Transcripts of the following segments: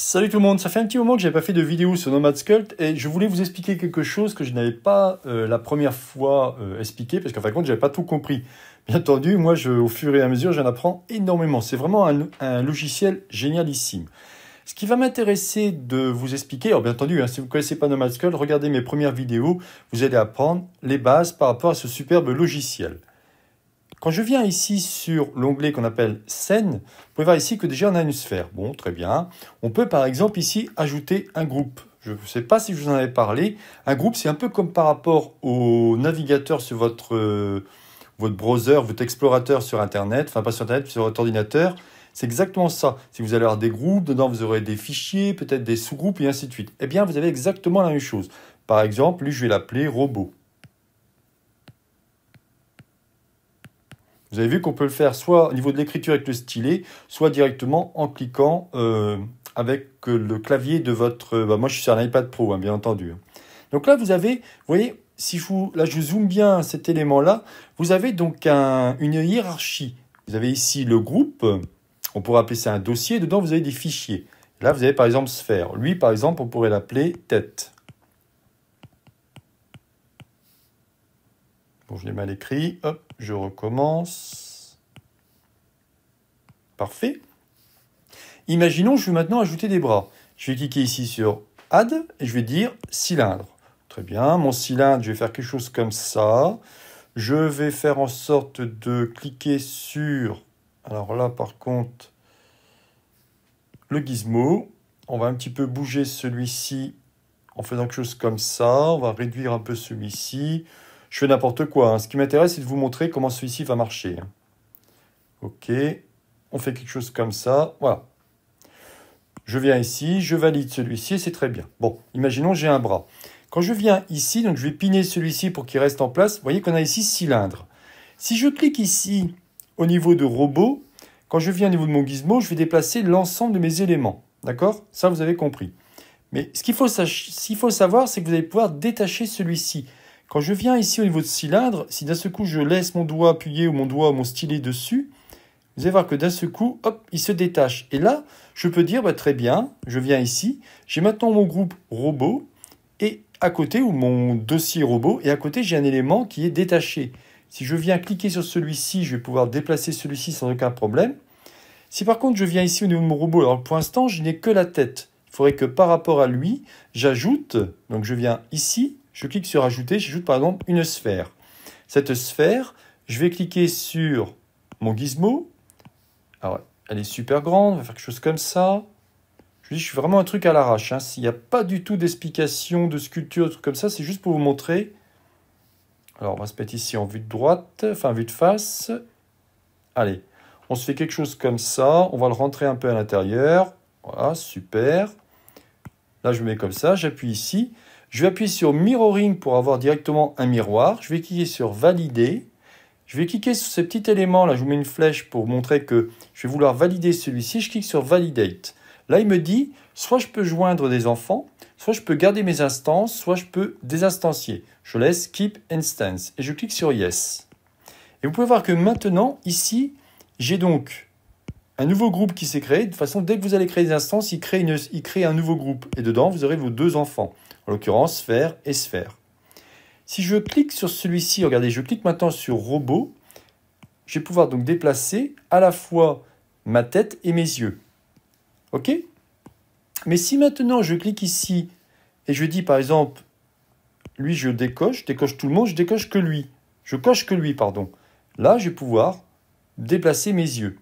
Salut tout le monde, ça fait un petit moment que j'ai pas fait de vidéo sur Nomad Sculpt et je voulais vous expliquer quelque chose que je n'avais pas euh, la première fois euh, expliqué parce qu'en fin de compte j'avais pas tout compris. Bien entendu, moi je, au fur et à mesure j'en apprends énormément. C'est vraiment un, logiciel génialissime. Ce qui va m'intéresser de vous expliquer, alors bien entendu, hein, si vous ne connaissez pas Nomad Sculpt, regardez mes premières vidéos, vous allez apprendre les bases par rapport à ce superbe logiciel. Quand je viens ici sur l'onglet qu'on appelle scène, vous pouvez voir ici que déjà on a une sphère. Bon, très bien. On peut par exemple ici ajouter un groupe. Je ne sais pas si je vous en avais parlé. Un groupe, c'est un peu comme par rapport au navigateur sur votre, euh, votre browser, votre explorateur sur Internet, enfin pas sur Internet, sur votre ordinateur. C'est exactement ça. Si vous allez avoir des groupes, dedans vous aurez des fichiers, peut-être des sous-groupes et ainsi de suite. Eh bien, vous avez exactement la même chose. Par exemple, lui, je vais l'appeler robot. Vous avez vu qu'on peut le faire soit au niveau de l'écriture avec le stylet, soit directement en cliquant euh, avec euh, le clavier de votre... Euh, bah, moi, je suis sur un iPad Pro, hein, bien entendu. Hein. Donc là, vous avez, vous voyez, si je vous, là, je zoome bien cet élément-là, vous avez donc une hiérarchie. Vous avez ici le groupe, on pourrait appeler ça un dossier, dedans, vous avez des fichiers. Là, vous avez par exemple sphère. Lui, par exemple, on pourrait l'appeler tête. Bon, je l'ai mal écrit. Hop, je recommence. Parfait. Imaginons, je vais maintenant ajouter des bras. Je vais cliquer ici sur Add et je vais dire cylindre. Très bien, mon cylindre, je vais faire quelque chose comme ça. Je vais faire en sorte de cliquer sur, alors là par contre, le gizmo. On va un petit peu bouger celui-ci en faisant quelque chose comme ça. On va réduire un peu celui-ci. Je fais n'importe quoi. Hein. Ce qui m'intéresse, c'est de vous montrer comment celui-ci va marcher. OK. On fait quelque chose comme ça. Voilà. Je viens ici, je valide celui-ci et c'est très bien. Bon, imaginons j'ai un bras. Quand je viens ici, donc je vais piner celui-ci pour qu'il reste en place, vous voyez qu'on a ici cylindre. Si je clique ici au niveau de robot, quand je viens au niveau de mon gizmo, je vais déplacer l'ensemble de mes éléments. D'accord Ça, vous avez compris. Mais ce qu'il faut, savoir, c'est que vous allez pouvoir détacher celui-ci. Quand je viens ici au niveau de cylindre, si d'un seul coup je laisse mon doigt appuyé ou mon doigt mon stylet dessus, vous allez voir que d'un seul coup, hop, il se détache. Et là, je peux dire, bah, très bien, je viens ici, j'ai maintenant mon groupe robot, et à côté, ou mon dossier robot, et à côté, j'ai un élément qui est détaché. Si je viens cliquer sur celui-ci, je vais pouvoir déplacer celui-ci sans aucun problème. Si par contre, je viens ici au niveau de mon robot, alors pour l'instant, je n'ai que la tête. Il faudrait que par rapport à lui, j'ajoute, donc je viens ici, je clique sur Ajouter, j'ajoute par exemple une sphère. Cette sphère, je vais cliquer sur mon gizmo. Alors, elle est super grande, on va faire quelque chose comme ça. Je dis, je suis vraiment un truc à l'arrache. Hein. S'il n'y a pas du tout d'explication, de sculpture, de trucs comme ça, c'est juste pour vous montrer. Alors, on va se mettre ici en vue de droite, enfin vue de face. Allez, on se fait quelque chose comme ça. On va le rentrer un peu à l'intérieur. Voilà, super. Là, je me mets comme ça, j'appuie ici. Je vais appuyer sur Mirroring pour avoir directement un miroir. Je vais cliquer sur Valider. Je vais cliquer sur ce petit élément là, je vous mets une flèche pour montrer que je vais vouloir valider celui-ci. Je clique sur Validate. Là, il me dit, soit je peux joindre des enfants, soit je peux garder mes instances, soit je peux désinstancier. Je laisse Keep Instance et je clique sur Yes. Et vous pouvez voir que maintenant, ici, j'ai donc un nouveau groupe qui s'est créé. De toute façon, dès que vous allez créer des instances, il crée, un nouveau groupe. Et dedans, vous aurez vos deux enfants, en l'occurrence sphère et sphère. Si je clique sur celui-ci, regardez, je clique maintenant sur robot, je vais pouvoir donc déplacer à la fois ma tête et mes yeux. OK Mais si maintenant je clique ici et je dis par exemple, lui je décoche, décoche tout le monde, je décoche que lui. Je coche que lui, pardon. Là, je vais pouvoir déplacer mes yeux.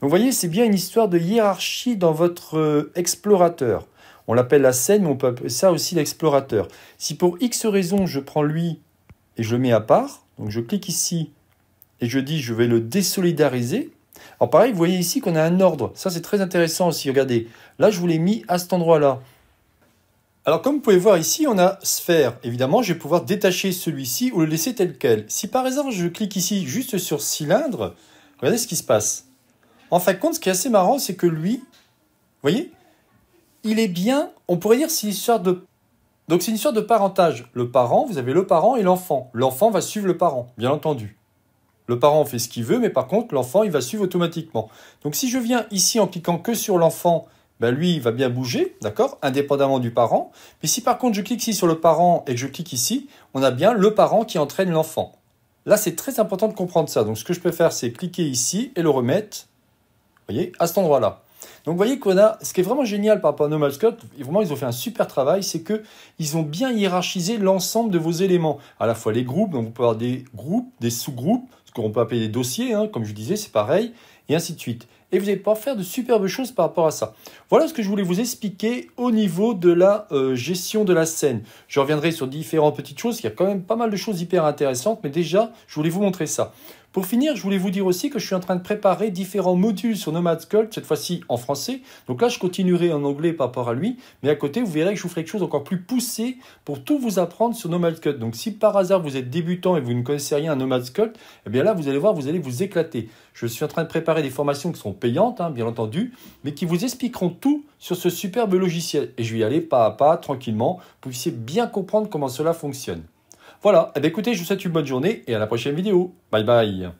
Donc vous voyez, c'est bien une histoire de hiérarchie dans votre euh, explorateur. On l'appelle la scène, mais on peut appeler ça aussi l'explorateur. Si pour X raison, je prends lui et je le mets à part, donc je clique ici et je dis je vais le désolidariser. Alors pareil, vous voyez ici qu'on a un ordre. Ça, c'est très intéressant aussi, regardez. Là, je vous l'ai mis à cet endroit-là. Alors comme vous pouvez voir ici, on a sphère. Évidemment, je vais pouvoir détacher celui-ci ou le laisser tel quel. Si par exemple, je clique ici juste sur cylindre, regardez ce qui se passe. En fin de compte, ce qui est assez marrant, c'est que lui, vous voyez, il est bien, on pourrait dire, c'est une histoire de... Donc c'est une histoire de parentage. Le parent, vous avez le parent et l'enfant. L'enfant va suivre le parent, bien entendu. Le parent fait ce qu'il veut, mais par contre, l'enfant, il va suivre automatiquement. Donc si je viens ici en cliquant que sur l'enfant, ben lui, il va bien bouger, d'accord, indépendamment du parent. Mais si par contre, je clique ici sur le parent et que je clique ici, on a bien le parent qui entraîne l'enfant. Là, c'est très important de comprendre ça. Donc ce que je peux faire, c'est cliquer ici et le remettre voyez, à cet endroit-là. Donc vous voyez qu'on a, ce qui est vraiment génial par rapport à Nomad Scott, vraiment ils ont fait un super travail, c'est que ils ont bien hiérarchisé l'ensemble de vos éléments, à la fois les groupes, donc vous pouvez avoir des groupes, des sous-groupes, ce qu'on peut appeler des dossiers, hein, comme je disais, c'est pareil, et ainsi de suite. Et vous allez pouvoir faire de superbes choses par rapport à ça. Voilà ce que je voulais vous expliquer au niveau de la euh, gestion de la scène. Je reviendrai sur différentes petites choses, il y a quand même pas mal de choses hyper intéressantes, mais déjà, je voulais vous montrer ça. Pour finir, je voulais vous dire aussi que je suis en train de préparer différents modules sur Nomad Sculpt, cette fois-ci en français. Donc là, je continuerai en anglais par rapport à lui, mais à côté, vous verrez que je vous ferai quelque chose encore plus poussé pour tout vous apprendre sur Nomad Sculpt. Donc si par hasard vous êtes débutant et vous ne connaissez rien à Nomad Sculpt, eh bien là, vous allez voir, vous allez vous éclater. Je suis en train de préparer des formations qui sont payantes, hein, bien entendu, mais qui vous expliqueront tout sur ce superbe logiciel. Et je vais y aller pas à pas, tranquillement, pour que vous puissiez bien comprendre comment cela fonctionne. Voilà, eh ben, écoutez, je vous souhaite une bonne journée et à la prochaine vidéo. Bye bye